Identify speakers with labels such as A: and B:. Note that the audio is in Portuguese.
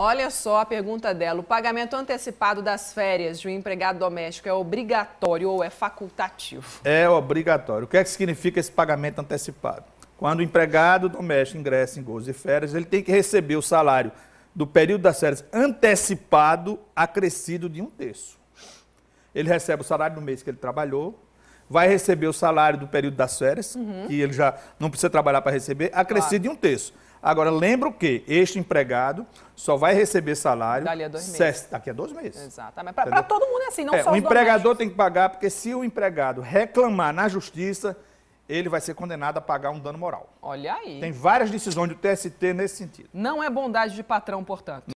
A: Olha só a pergunta dela. O pagamento antecipado das férias de um empregado doméstico é obrigatório ou é facultativo?
B: É obrigatório. O que, é que significa esse pagamento antecipado? Quando o empregado doméstico ingressa em gozo de férias, ele tem que receber o salário do período das férias antecipado, acrescido de um terço. Ele recebe o salário do mês que ele trabalhou, vai receber o salário do período das férias, uhum. que ele já não precisa trabalhar para receber, acrescido claro. de um terço. Agora, lembra o que este empregado só vai receber salário daqui a dois meses. Daqui a dois meses.
A: Exatamente. Para todo mundo é assim, não é, só O empregador
B: tem que pagar, porque se o empregado reclamar na justiça, ele vai ser condenado a pagar um dano moral.
A: Olha aí. Tem
B: várias decisões do TST nesse sentido.
A: Não é bondade de patrão, portanto.